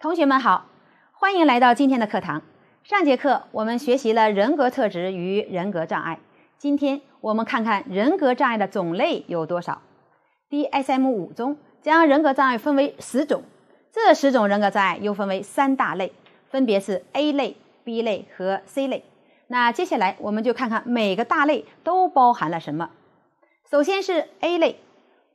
同学们好，欢迎来到今天的课堂。上节课我们学习了人格特质与人格障碍，今天我们看看人格障碍的种类有多少。DSM 五中将人格障碍分为十种，这十种人格障碍又分为三大类，分别是 A 类、B 类和 C 类。那接下来我们就看看每个大类都包含了什么。首先是 A 类，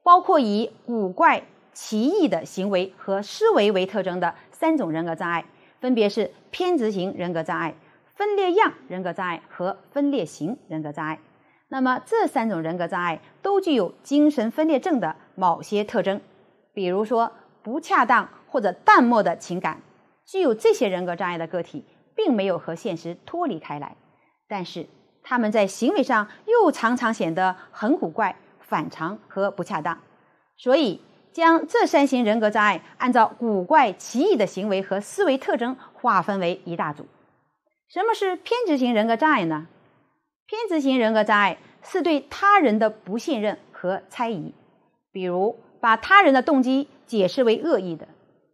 包括以古怪、奇异的行为和思维为特征的。三种人格障碍分别是偏执型人格障碍、分裂样人格障碍和分裂型人格障碍。那么，这三种人格障碍都具有精神分裂症的某些特征，比如说不恰当或者淡漠的情感。具有这些人格障碍的个体，并没有和现实脱离开来，但是他们在行为上又常常显得很古怪、反常和不恰当，所以。将这三型人格障碍按照古怪奇异的行为和思维特征划分为一大组。什么是偏执型人格障碍呢？偏执型人格障碍是对他人的不信任和猜疑，比如把他人的动机解释为恶意的。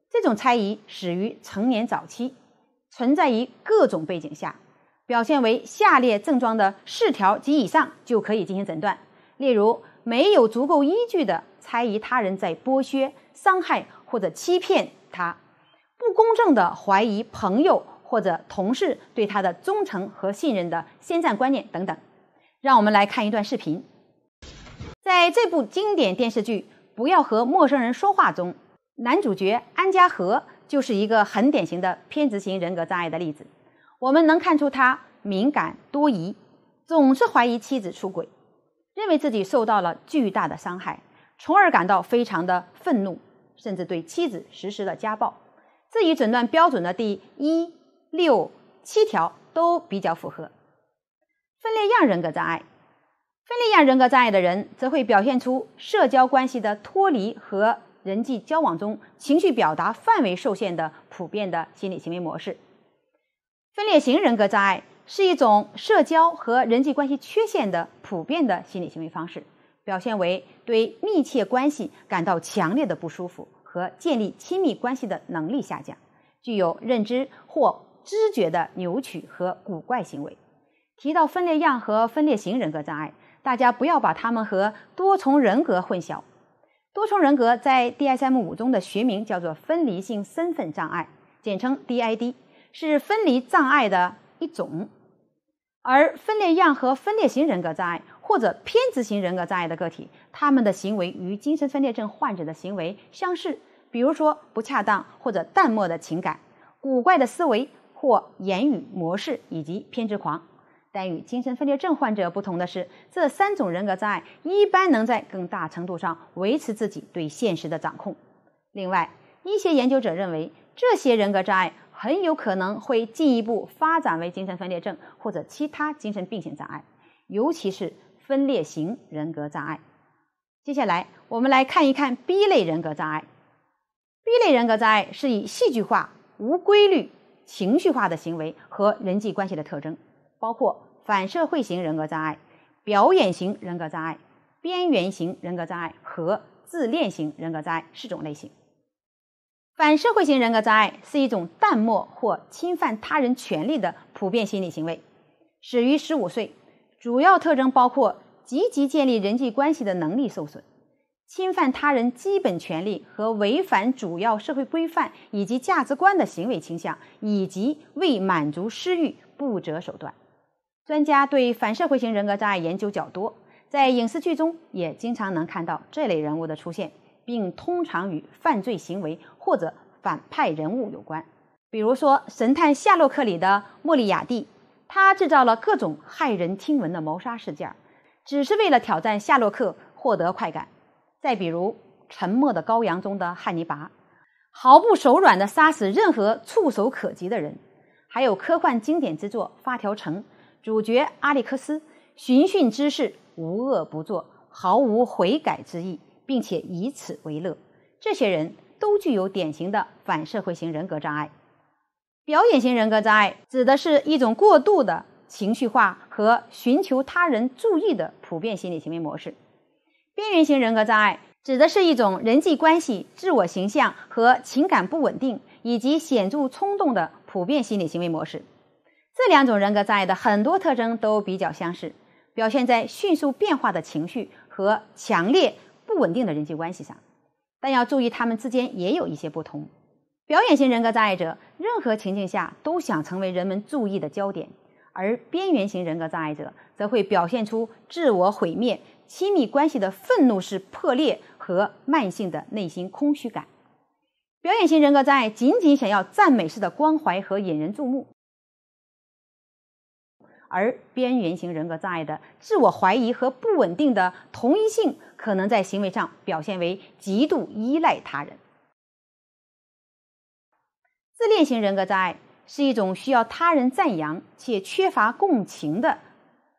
这种猜疑始于成年早期，存在于各种背景下，表现为下列症状的四条及以上就可以进行诊断。例如。没有足够依据的猜疑他人在剥削、伤害或者欺骗他，不公正的怀疑朋友或者同事对他的忠诚和信任的先占观念等等。让我们来看一段视频，在这部经典电视剧《不要和陌生人说话》中，男主角安家和就是一个很典型的偏执型人格障碍的例子。我们能看出他敏感多疑，总是怀疑妻子出轨。认为自己受到了巨大的伤害，从而感到非常的愤怒，甚至对妻子实施了家暴。这一诊断标准的第一、六、七条都比较符合。分裂样人格障碍，分裂样人格障碍的人则会表现出社交关系的脱离和人际交往中情绪表达范围受限的普遍的心理行为模式。分裂型人格障碍。是一种社交和人际关系缺陷的普遍的心理行为方式，表现为对密切关系感到强烈的不舒服和建立亲密关系的能力下降，具有认知或知觉的扭曲和古怪行为。提到分裂样和分裂型人格障碍，大家不要把它们和多重人格混淆。多重人格在 DSM 五中的学名叫做分离性身份障碍，简称 DID，是分离障碍的一种。而分裂样和分裂型人格障碍或者偏执型人格障碍的个体，他们的行为与精神分裂症患者的行为相似，比如说不恰当或者淡漠的情感、古怪的思维或言语模式以及偏执狂。但与精神分裂症患者不同的是，这三种人格障碍一般能在更大程度上维持自己对现实的掌控。另外，一些研究者认为，这些人格障碍。很有可能会进一步发展为精神分裂症或者其他精神病性障碍，尤其是分裂型人格障碍。接下来，我们来看一看 B 类人格障碍。B 类人格障碍是以戏剧化、无规律、情绪化的行为和人际关系的特征，包括反社会型人格障碍、表演型人格障碍、边缘型人格障碍和自恋型人格障碍四种类型。反社会型人格障碍是一种淡漠或侵犯他人权利的普遍心理行为，始于十五岁，主要特征包括积极建立人际关系的能力受损、侵犯他人基本权利和违反主要社会规范以及价值观的行为倾向，以及为满足私欲不择手段。专家对反社会型人格障碍研究较多，在影视剧中也经常能看到这类人物的出现。并通常与犯罪行为或者反派人物有关。比如说，《神探夏洛克》里的莫莉亚蒂，他制造了各种骇人听闻的谋杀事件，只是为了挑战夏洛克获得快感。再比如，《沉默的羔羊》中的汉尼拔，毫不手软的杀死任何触手可及的人。还有科幻经典之作《发条城》，主角阿历克斯，寻衅滋事无恶不作，毫无悔改之意。并且以此为乐，这些人都具有典型的反社会型人格障碍。表演型人格障碍指的是一种过度的情绪化和寻求他人注意的普遍心理行为模式。边缘型人格障碍指的是一种人际关系、自我形象和情感不稳定以及显著冲动的普遍心理行为模式。这两种人格障碍的很多特征都比较相似，表现在迅速变化的情绪和强烈。不稳定的人际关系上，但要注意，他们之间也有一些不同。表演型人格障碍者，任何情境下都想成为人们注意的焦点，而边缘型人格障碍者则会表现出自我毁灭、亲密关系的愤怒式破裂和慢性的内心空虚感。表演型人格障碍仅仅想要赞美式的关怀和引人注目。而边缘型人格障碍的自我怀疑和不稳定的同一性，可能在行为上表现为极度依赖他人。自恋型人格障碍是一种需要他人赞扬且缺乏共情的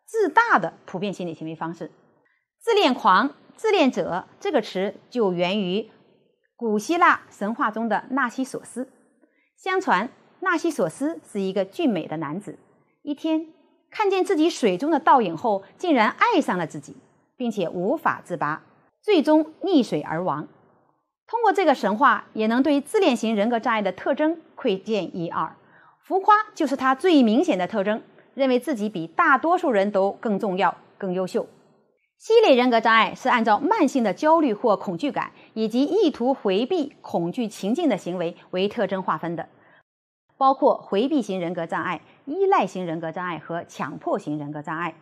自大的普遍心理行为方式。自恋狂、自恋者这个词就源于古希腊神话中的纳西索斯。相传，纳西索斯是一个俊美的男子，一天。看见自己水中的倒影后，竟然爱上了自己，并且无法自拔，最终溺水而亡。通过这个神话，也能对自恋型人格障碍的特征窥见一二。浮夸就是他最明显的特征，认为自己比大多数人都更重要、更优秀。C 类人格障碍是按照慢性的焦虑或恐惧感，以及意图回避恐惧情境的行为为特征划分的。包括回避型人格障碍、依赖型人格障碍和强迫型人格障碍。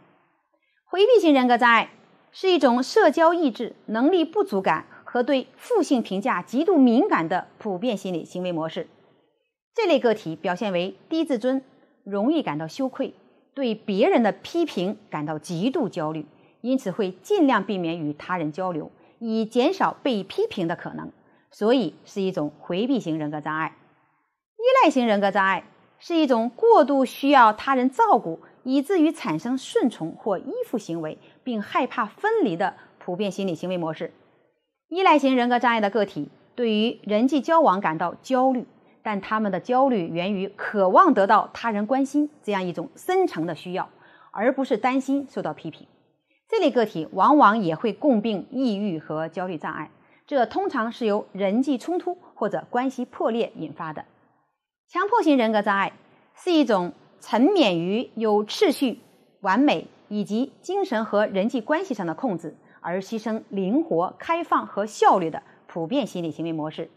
回避型人格障碍是一种社交抑制、能力不足感和对负性评价极度敏感的普遍心理行为模式。这类个体表现为低自尊，容易感到羞愧，对别人的批评感到极度焦虑，因此会尽量避免与他人交流，以减少被批评的可能。所以，是一种回避型人格障碍。依赖型人格障碍是一种过度需要他人照顾，以至于产生顺从或依附行为，并害怕分离的普遍心理行为模式。依赖型人格障碍的个体对于人际交往感到焦虑，但他们的焦虑源于渴望得到他人关心这样一种深层的需要，而不是担心受到批评。这类个体往往也会共病抑郁和焦虑障碍，这通常是由人际冲突或者关系破裂引发的。强迫型人格障碍是一种沉湎于有秩序、完美以及精神和人际关系上的控制，而牺牲灵活、开放和效率的普遍心理行为模式。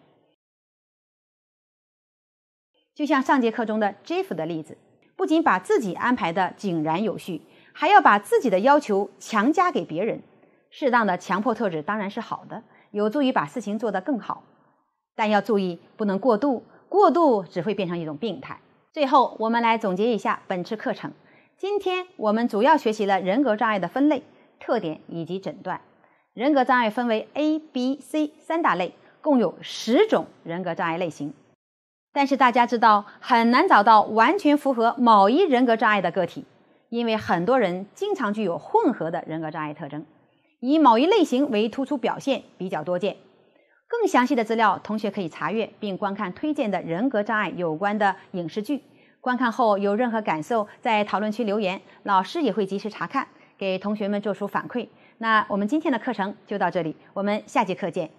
就像上节课中的 Jeff 的例子，不仅把自己安排的井然有序，还要把自己的要求强加给别人。适当的强迫特质当然是好的，有助于把事情做得更好，但要注意不能过度。过度只会变成一种病态。最后，我们来总结一下本次课程。今天我们主要学习了人格障碍的分类、特点以及诊断。人格障碍分为 A、B、C 三大类，共有十种人格障碍类型。但是大家知道，很难找到完全符合某一人格障碍的个体，因为很多人经常具有混合的人格障碍特征，以某一类型为突出表现比较多见。更详细的资料，同学可以查阅并观看推荐的人格障碍有关的影视剧。观看后有任何感受，在讨论区留言，老师也会及时查看，给同学们做出反馈。那我们今天的课程就到这里，我们下节课见。